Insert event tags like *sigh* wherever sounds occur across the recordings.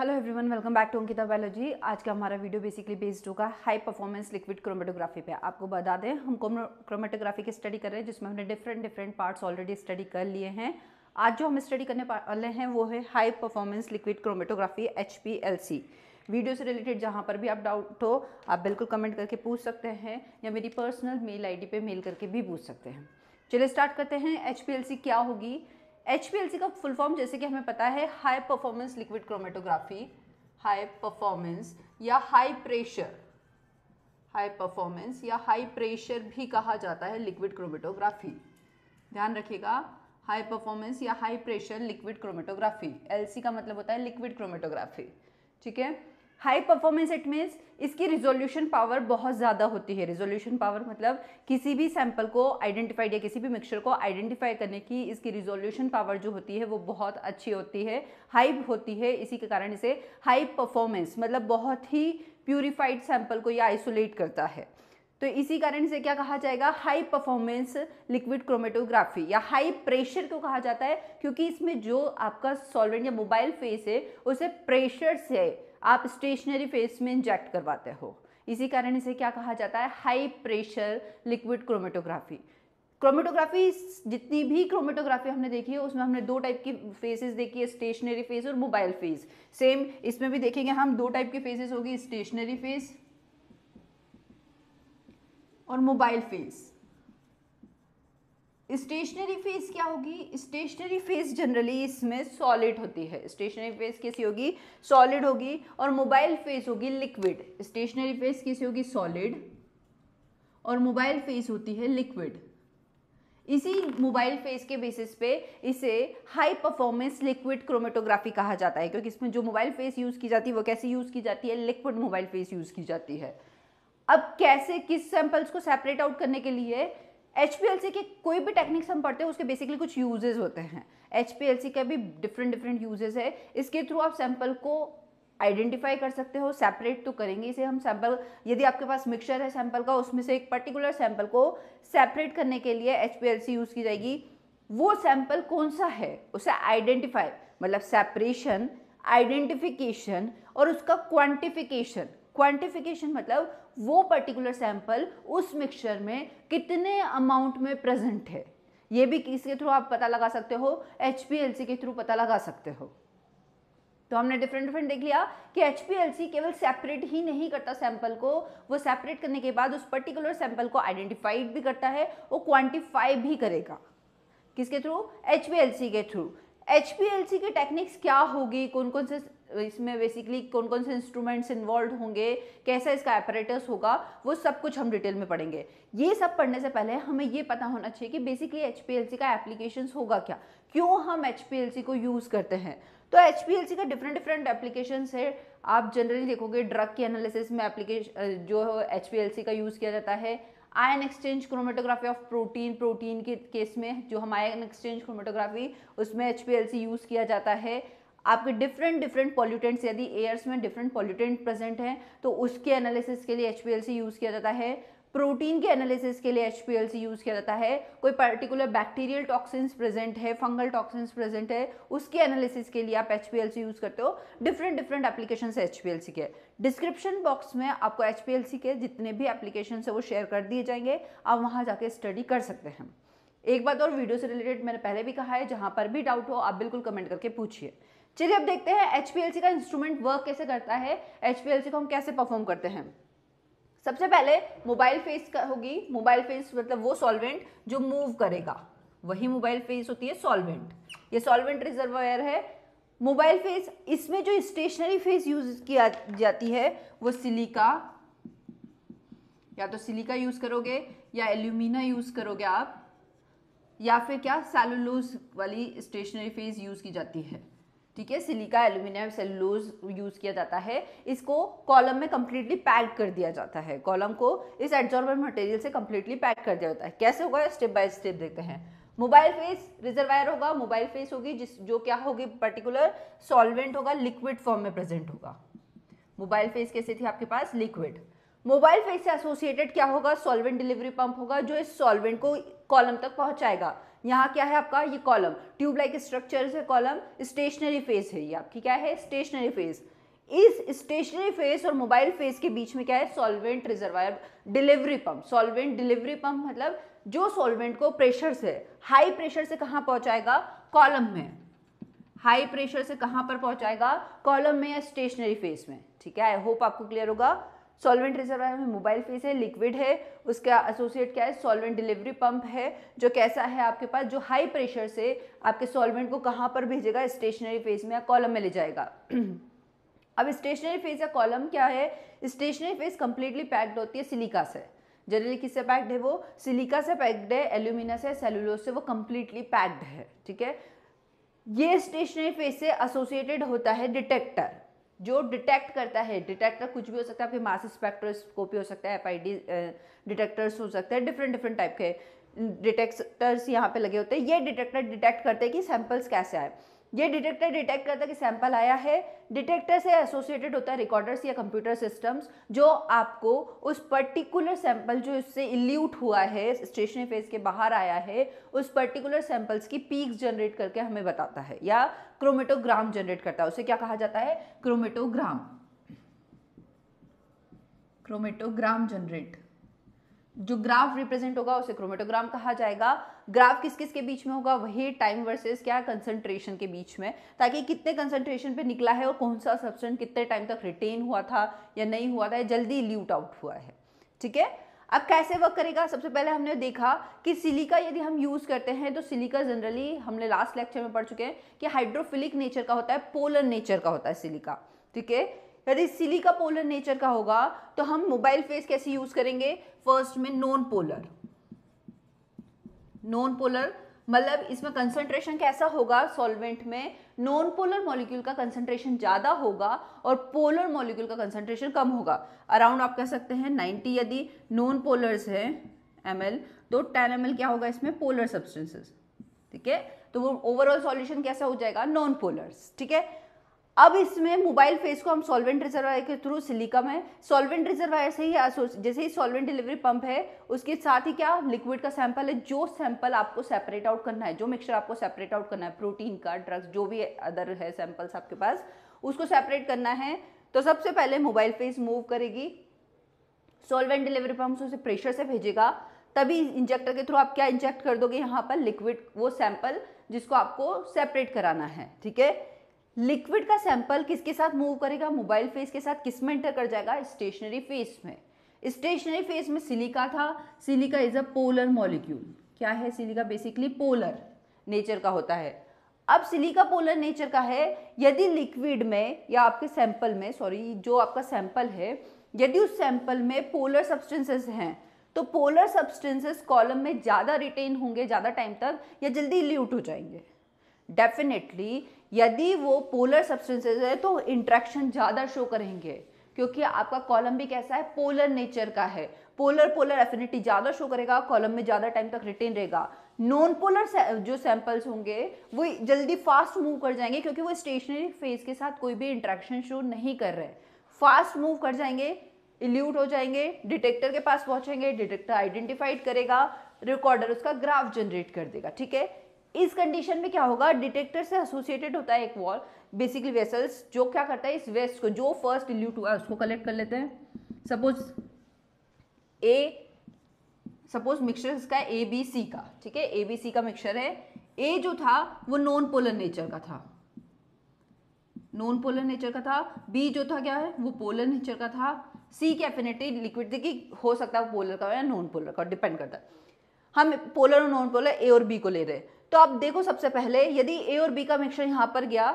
hello everyone welcome back to Ankita biology आज का हमारा वीडियो बेसिकली बेस्ड होगा हाई परफॉर्मेंस लिक्विड क्रोमेटोग्राफी पे आपको बता दें हम क्रोमेटोग्राफी की स्टडी कर रहे हैं जिसमें हमने different different parts already study कर लिए हैं आज जो हम स्टडी करने वाले हैं वो है high performance liquid chromatography H video से रिलेटेड जहाँ पर भी आप डाउट हो आप बिल्कुल कमेंट करके पूछ सकते हैं या मेरी personal mail I D mail करके भी पूछ सकते हैं चलिए स्टार्ट करते हैं एच क्या होगी एच का फुल फॉर्म जैसे कि हमें पता है high performance liquid chromatography high performance या हाई प्रेशर हाई परफॉर्मेंस या हाई प्रेशर भी कहा जाता है लिक्विड क्रोमेटोग्राफी ध्यान रखिएगा हाई परफॉर्मेंस या high pressure liquid chromatography C का मतलब होता है लिक्विड क्रोमेटोग्राफी ठीक है हाई परफॉर्मेंस इट मीन्स इसकी रिजोल्यूशन पावर बहुत ज़्यादा होती है रिजोल्यूशन पावर मतलब किसी भी सैंपल को आइडेंटिफाइड या किसी भी मिक्सचर को आइडेंटिफाई करने की इसकी रिजोल्यूशन पावर जो होती है वो बहुत अच्छी होती है हाई होती है इसी के कारण इसे हाई परफॉर्मेंस मतलब बहुत ही प्यूरिफाइड सैंपल को यह आइसोलेट करता है तो इसी कारण से क्या कहा जाएगा हाई परफॉर्मेंस लिक्विड क्रोमेटोग्राफी या हाई प्रेशर को कहा जाता है क्योंकि इसमें जो आपका सॉल्वेंट या मोबाइल फेस है उसे प्रेशर से आप स्टेशनरी फेस में इंजेक्ट करवाते हो इसी कारण इसे क्या कहा जाता है high pressure liquid chromatography chromatography जितनी भी क्रोमेटोग्राफी हमने देखी है उसमें हमने दो टाइप की फेसेस देखी है स्टेशनरी फेस और मोबाइल फेस सेम इसमें भी देखेंगे हम दो टाइप की फेसेस होगी स्टेशनरी फेस और मोबाइल फेस स्टेशनरी फेज क्या होगी स्टेशनरी फेज जनरली इसमें सॉलिड होती है स्टेशनरी फेज कैसी होगी सॉलिड होगी और मोबाइल फेज होगी लिक्विड स्टेशनरी फेज कैसी होगी सॉलिड और मोबाइल फेज होती है लिक्विड इसी मोबाइल फेज के बेसिस पे इसे हाई परफॉर्मेंस लिक्विड क्रोमेटोग्राफी कहा जाता है क्योंकि इसमें जो मोबाइल फेज यूज़ की जाती है वो कैसे यूज़ की जाती है लिक्विड मोबाइल फेज यूज़ की जाती है अब कैसे किस सैंपल्स को सेपरेट आउट करने के लिए एच के कोई भी टेक्निक्स हम पढ़ते हैं उसके बेसिकली कुछ यूजेज होते हैं एच पी एल सी का भी डिफरेंट डिफरेंट यूजेज है इसके थ्रू आप सैंपल को आइडेंटिफाई कर सकते हो सेपरेट तो करेंगे इसे हम सैंपल यदि आपके पास मिक्सचर है सैंपल का उसमें से एक पर्टिकुलर सैंपल को सेपरेट करने के लिए H P L C use की जाएगी वो सैंपल कौन सा है उसे आइडेंटिफाई मतलब सेपरेशन आइडेंटिफिकेशन और उसका क्वांटिफिकेशन क्वांटिफिकेशन मतलब वो पर्टिकुलर सैंपल उस मिक्सचर में कितने अमाउंट में प्रेजेंट है ये भी इसके थ्रू आप पता लगा सकते हो एच के थ्रू पता लगा सकते हो तो हमने डिफरेंट डिफरेंट देख लिया कि एच केवल सेपरेट ही नहीं करता सैंपल को वो सेपरेट करने के बाद उस पर्टिकुलर सैंपल को आइडेंटिफाइड भी करता है वो क्वान्टिफाई भी करेगा किसके थ्रू एच के थ्रू एच के टेक्निक्स क्या होगी कौन कौन से इसमें बेसिकली कौन कौन से इंस्ट्रूमेंट्स इन्वॉल्व होंगे कैसा इसका ऑपरेटर्स होगा वो सब कुछ हम डिटेल में पढ़ेंगे ये सब पढ़ने से पहले हमें ये पता होना चाहिए कि बेसिकली एच का एप्लीकेशन होगा क्या क्यों हम एच को यूज़ करते हैं तो एच का डिफरेंट डिफरेंट एप्लीकेशन है आप जनरली देखोगे ड्रग के एनालिसिस में एप्लीकेशन जो एच का यूज़ किया जाता है ion exchange chromatography of protein protein के केस में जो हम आयन एक्सचेंज क्रोमेटोग्राफी उसमें एच यूज़ किया जाता है आपके डिफरेंट डिफरेंट पॉल्यूटेंट्स यदि एयर्स में डिफरेंट पॉल्यूटेंट प्रेजेंट हैं तो उसके एनालिसिस के लिए एच यूज़ किया जाता है प्रोटीन के एनालिसिस के लिए एच यूज़ किया जाता है कोई पर्टिकुलर बैक्टीरियल टॉक्सिन्स प्रेजेंट है फंगल टॉक्सिन्स प्रेजेंट है उसके एनालिसिस के लिए आप एच यूज़ करते हो डिफरेंट डिफरेंट एप्लीकेशन है एच के डिस्क्रिप्शन बॉक्स में आपको एच के जितने भी एप्लीकेशन है वो शेयर कर दिए जाएंगे आप वहाँ जाके स्टडी कर सकते हैं एक बात और वीडियो से रिलेटेड मैंने पहले भी कहा है जहाँ पर भी डाउट हो आप बिल्कुल कमेंट करके पूछिए चलिए अब देखते हैं एच का इंस्ट्रूमेंट वर्क कैसे करता है एच को हम कैसे परफॉर्म करते हैं सबसे पहले मोबाइल फेस होगी मोबाइल फेस मतलब वो सॉल्वेंट जो मूव करेगा वही मोबाइल फेस होती है सॉल्वेंट ये सॉल्वेंट रिजर्वायर है मोबाइल फेस इसमें जो स्टेशनरी फेस यूज किया जाती है वो सिलिका या तो सिलिका यूज करोगे या एल्यूमिना यूज करोगे आप या फिर क्या सेलुलोज वाली स्टेशनरी फेस यूज की जाती है ठीक है सिलिका एल्यूमिनियम सेलूलोज यूज़ किया जाता है इसको कॉलम में कम्प्लीटली पैक कर दिया जाता है कॉलम को इस एडजॉर्बेंट मटेरियल से कम्प्लीटली पैक कर दिया जाता है कैसे होगा स्टेप बाय स्टेप देखते हैं मोबाइल फेस रिजर्वायर होगा मोबाइल फेस होगी जिस जो क्या होगी पर्टिकुलर सॉल्वेंट होगा लिक्विड फॉर्म में प्रेजेंट होगा मोबाइल फेस कैसे थी आपके पास लिक्विड मोबाइल फेस से एसोसिएटेड क्या होगा सॉल्वेंट डिलीवरी पंप होगा जो इस सॉल्वेंट को कॉलम तक पहुंचाएगा यहाँ क्या है आपका ये कॉलम ट्यूब लाइक स्ट्रक्चर है कॉलम स्टेशनरी फेज है ये आपकी क्या है स्टेशनरी फेज इस स्टेशनरी फेज और मोबाइल फेज के बीच में क्या है solvent reservoir delivery pump solvent delivery pump मतलब जो सॉल्वेंट को प्रेशर से हाई प्रेशर से कहाँ पहुँचाएगा कॉलम में हाई प्रेशर से कहाँ पर पहुँचाएगा कॉलम में या स्टेशनरी फेज में ठीक है आई होप आपको क्लियर होगा सॉल्वेंट रिजर्वायर में मोबाइल फेस है लिक्विड है उसका एसोसिएट क्या है सॉल्वेंट डिलीवरी पंप है जो कैसा है आपके पास जो हाई प्रेशर से आपके सॉल्वेंट को कहाँ पर भेजेगा स्टेशनरी फेज में या कॉलम में ले जाएगा *clears throat* अब स्टेशनरी फेज या कॉलम क्या है स्टेशनरी फेज कंप्लीटली पैक्ड होती है सिलिका से जनरली किससे पैक्ड है वो सिलिका से पैक्ड है एल्यूमिना से सेलुलोज से वो कम्प्लीटली पैक्ड है ठीक है ये स्टेशनरी फेज से एसोसिएटेड होता है डिटेक्टर जो डिटेक्ट करता है डिटेक्टर कुछ भी हो सकता है आपके मास स्पेक्ट्रोस्कोपी हो सकता है एफ आई डिटेक्टर्स हो सकते हैं डिफरेंट डिफरेंट टाइप के डिटेक्टर्स यहाँ पे लगे होते हैं ये डिटेक्टर डिटेक्ट करते हैं कि सैंपल्स कैसे आए ये डिटेक्टर डिटेक्ट करता है कि सैंपल आया है डिटेक्टर से एसोसिएटेड होता है रिकॉर्डर्स या कंप्यूटर सिस्टम्स जो आपको उस पर्टिकुलर सैंपल जो इससे इल्यूट हुआ है स्टेशनरी फेज के बाहर आया है उस पर्टिकुलर सैंपल्स की पीक जनरेट करके हमें बताता है या क्रोमेटोग्राम जनरेट करता है उसे क्या कहा जाता है क्रोमेटोग्राम क्रोमेटोग्राम जनरेट जो ग्राफ रिप्रेजेंट होगा उसे क्रोमेटोग्राम कहा जाएगा ग्राफ किस किस के बीच में होगा वही टाइम वर्सेस क्या कंसंट्रेशन के बीच में ताकि कितने कंसंट्रेशन पे निकला है और कौन सा सब्सटेंस कितने टाइम तक रिटेन हुआ था या नहीं हुआ था जल्दी ल्यूट आउट हुआ है ठीक है अब कैसे वर्क करेगा सबसे पहले हमने देखा कि सिलिका यदि हम यूज़ करते हैं तो सिलिका जनरली हमने लास्ट लेक्चर में पढ़ चुके हैं कि हाइड्रोफिलिक नेचर का होता है पोलर नेचर का होता है सिलिका ठीक है यदि सिलिका पोलर नेचर का होगा तो हम मोबाइल फेस कैसे यूज करेंगे फर्स्ट में नॉन पोलर नॉन पोलर मतलब इसमें कंसंट्रेशन कैसा होगा सॉल्वेंट में नॉन पोलर मॉलिक्यूल का कंसंट्रेशन ज़्यादा होगा और पोलर मॉलिक्यूल का कंसंट्रेशन कम होगा अराउंड आप कह सकते हैं 90 यदि नॉन पोलर्स है एम तो टेन एम क्या होगा इसमें पोलर सब्सटेंसेस ठीक है तो वो ओवरऑल सॉल्यूशन कैसा हो जाएगा नॉन पोलर्स ठीक है अब इसमें मोबाइल फेस को हम सॉल्वेंट रिजर्वायर के थ्रू सिलिका में सॉल्वेंट रिजर्वायर से ही जैसे ही सॉल्वेंट डिलीवरी पंप है उसके साथ ही क्या लिक्विड का सैंपल है जो सैंपल आपको सेपरेट आउट करना है जो मिक्सचर आपको सेपरेट आउट करना है प्रोटीन का ड्रग्स जो भी अदर है सैंपल्स आपके पास उसको सेपरेट करना है तो सबसे पहले मोबाइल फेस मूव करेगी सॉल्वेंट डिलीवरी पंप उसे प्रेशर से भेजेगा तभी इंजेक्टर के थ्रू आप क्या इंजेक्ट कर दोगे यहाँ पर लिक्विड वो सैंपल जिसको आपको सेपरेट कराना है ठीक है लिक्विड का सैंपल किसके साथ मूव करेगा मोबाइल फेस के साथ किस में एंटर कर जाएगा स्टेशनरी फेस में स्टेशनरी फेस में सिलिका था silica is a polar molecule क्या है सिलिका बेसिकली पोलर नेचर का होता है अब सिलिका पोलर नेचर का है यदि लिक्विड में या आपके सैंपल में सॉरी जो आपका सैंपल है यदि उस सैंपल में पोलर सब्सटेंसेस हैं तो पोलर सब्सटेंसेस कॉलम में ज़्यादा रिटेन होंगे ज़्यादा टाइम तक या जल्दी ल्यूट हो जाएंगे डेफिनेटली यदि वो पोलर सब्सटेंसेज है तो इंट्रैक्शन ज़्यादा शो करेंगे क्योंकि आपका कॉलम भी कैसा है पोलर नेचर का है पोलर पोलर एफिनिटी ज़्यादा शो करेगा कॉलम में ज़्यादा टाइम तक रिटेन रहेगा नॉन पोलर जो सैंपल्स होंगे वो जल्दी फास्ट मूव कर जाएंगे क्योंकि वो स्टेशनरी फेज के साथ कोई भी इंट्रैक्शन शो नहीं कर रहे फास्ट मूव कर जाएंगे इल्यूट हो जाएंगे डिटेक्टर के पास पहुंचेंगे डिटेक्टर आइडेंटिफाइड करेगा रिकॉर्डर उसका ग्राफ जनरेट कर देगा ठीक है इस कंडीशन में क्या होगा डिटेक्टर से एसोसिएटेड होता है एक वॉल बेसिकली वेसल्स जो क्या करता है इस वेस्ट को जो फर्स्ट डिल्यूट हुआ उसको कलेक्ट कर लेते हैं सपोज ए सपोज मिक्सचर इसका ए बी सी का ठीक है ए बी सी का मिक्सचर है ए जो था वो नॉन पोलर नेचर का था नॉन पोलर नेचर का था बी जो था क्या है वो पोलर नेचर का था सी की एफिनिटी लिक्विड की हो सकता है वो पोलर का हो या नॉन पोलर का डिपेंड करता है हम पोलर और नॉन पोलर ए और बी को ले रहे हैं तो आप देखो सबसे पहले यदि ए और बी का मिक्सर यहाँ पर गया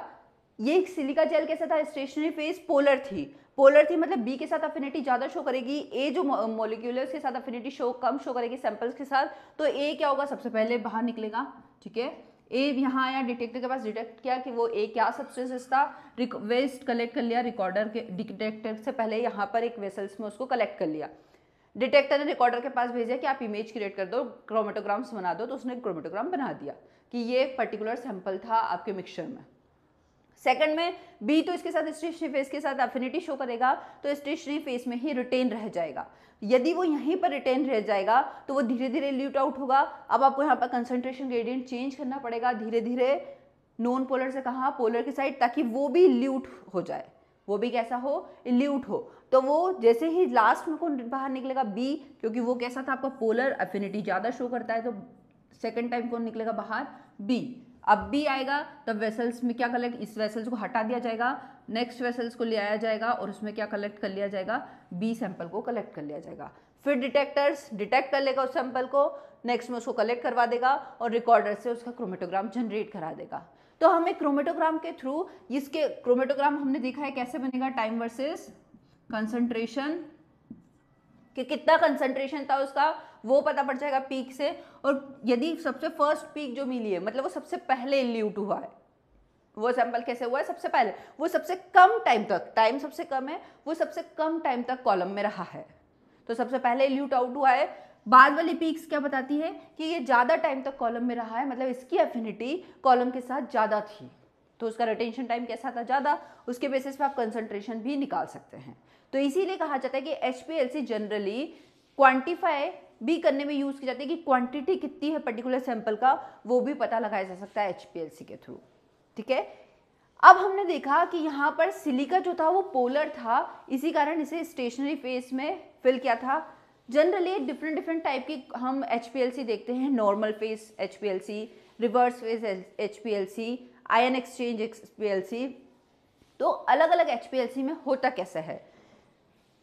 ये सिलिका जेल कैसा था स्टेशनरी फेज पोलर थी पोलर थी मतलब बी के साथ अफिनिटी ज़्यादा शो करेगी ए जो मोलिक्यूल है उसके साथ अफिनिटी शो कम शो करेगी सैंपल्स के साथ तो ए क्या होगा सबसे पहले बाहर निकलेगा ठीक है ए यहाँ आया डिटेक्टर के पास डिटेक्ट किया कि वो ए क्या सब्सटेंसेस था वेस्ट कलेक्ट कर लिया रिकॉर्डर के डिटेक्टर से पहले यहाँ पर एक वेसल्स में उसको कलेक्ट कर लिया डिटेक्टर ने रिकॉर्डर के पास भेजा कि आप इमेज क्रिएट कर दो क्रोमेटोग्राम्स बना दो तो उसने क्रोमेटोग्राम बना दिया कि ये पर्टिकुलर सैंपल था आपके मिक्सचर में सेकंड में बी तो इसके साथ स्टेशनरी फेस के साथ एफिनिटी शो करेगा तो स्टेशनरी फेस में ही रिटेन रह जाएगा यदि वो यहीं पर रिटेन रह जाएगा तो वो धीरे धीरे ल्यूट आउट होगा अब आपको यहाँ पर कंसनट्रेशन ग्रेडियंट चेंज करना पड़ेगा धीरे धीरे नॉन पोलर से कहा पोलर की साइड ताकि वो भी ल्यूट हो जाए वो भी कैसा हो इल्यूट हो तो वो जैसे ही लास्ट में को बाहर निकलेगा बी क्योंकि वो कैसा था आपका पोलर अफिनिटी ज़्यादा शो करता है तो सेकेंड टाइम कौन निकलेगा बाहर बी अब बी आएगा तब तो वेसल्स में क्या कलेक्ट इस वेसल्स को हटा दिया जाएगा नेक्स्ट वेसल्स को ले आया जाएगा और उसमें क्या कलेक्ट कर लिया जाएगा बी सैंपल को कलेक्ट कर लिया जाएगा फिर डिटेक्टर्स डिटेक्ट कर लेगा उस सैंपल को नेक्स्ट में उसको कलेक्ट करवा देगा और रिकॉर्डर से उसका क्रोमेटोग्राम जनरेट करा देगा तो हमें क्रोमेटोग्राम के थ्रू इसके क्रोमेटोग्राम हमने देखा है कैसे बनेगा टाइम वर्सेस कंसंट्रेशन कि कितना कंसंट्रेशन था उसका वो पता पड़ जाएगा पीक से और यदि सबसे फर्स्ट पीक जो मिली है मतलब वो सबसे पहले इल्यूट हुआ है वो सैंपल कैसे हुआ है सबसे पहले वो सबसे कम टाइम तक टाइम सबसे कम है वो सबसे कम टाइम तक कॉलम में रहा है तो सबसे पहले इल्यूट आउट हुआ है बाद वाली पीक्स क्या बताती है कि ये ज़्यादा टाइम तक कॉलम में रहा है मतलब इसकी एफिनिटी कॉलम के साथ ज़्यादा थी तो उसका रिटेंशन टाइम कैसा था ज़्यादा उसके बेसिस पे आप कंसंट्रेशन भी निकाल सकते हैं तो इसीलिए कहा जाता है कि एच जनरली क्वान्टिफाई भी करने में यूज़ की जाती है कि क्वांटिटी कितनी है पर्टिकुलर सैंपल का वो भी पता लगाया जा सकता है एच के थ्रू ठीक है अब हमने देखा कि यहाँ पर सिलिका जो था वो पोलर था इसी कारण इसे स्टेशनरी फेस में फिल किया था जनरली डिफरेंट डिफरेंट टाइप की हम एच देखते हैं normal phase H reverse phase H ion exchange H तो अलग अलग एच में होता कैसा है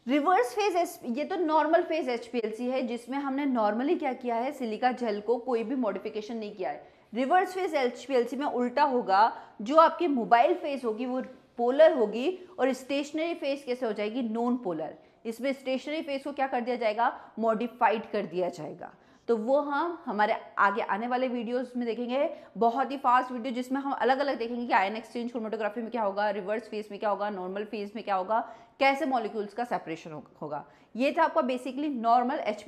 रिवर्स फेज एस ये तो नॉर्मल फेज एच है जिसमें हमने नॉर्मली क्या किया है सिलिका जेल को कोई भी मॉडिफिकेशन नहीं किया है रिवर्स फेज एच में उल्टा होगा जो आपकी मोबाइल फेज होगी वो पोलर होगी और स्टेशनरी फेज कैसे हो जाएगी नॉन पोलर इसमें स्टेशनरी फेज को क्या कर दिया जाएगा मॉडिफाइड कर दिया जाएगा तो वो हम हमारे आगे आने वाले वीडियोस में देखेंगे बहुत ही फास्ट वीडियो जिसमें हम अलग अलग देखेंगे कि आयन एक्सचेंज क्रोमेटोग्राफी में क्या होगा रिवर्स फेज में क्या होगा नॉर्मल फेज में क्या होगा कैसे मॉलिक्यूल्स का सेपरेशन होगा ये था आपका बेसिकली नॉर्मल एच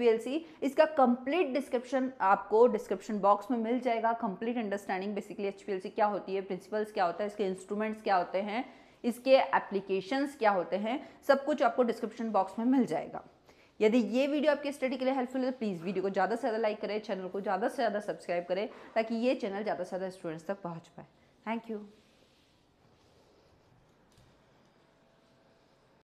इसका कंप्लीट डिस्क्रिप्शन आपको डिस्क्रिप्शन बॉक्स में मिल जाएगा कंप्लीट अंडरस्टैंडिंग बेसिकली एच क्या होती है प्रिंसिपल्स क्या होता है इसके इंस्ट्रूमेंट्स क्या होते हैं इसके एप्लीकेशंस क्या होते हैं सब कुछ आपको डिस्क्रिप्शन बॉक्स में मिल जाएगा यदि ये वीडियो आपकी स्टडी के लिए हेल्पफुल है तो प्लीज़ वीडियो को ज़्यादा से ज़्यादा लाइक करें चैनल को ज़्यादा से ज़्यादा सब्सक्राइब करें ताकि ये चैनल ज़्यादा से ज़्यादा स्टूडेंट्स तक पहुँच पाए थैंक यू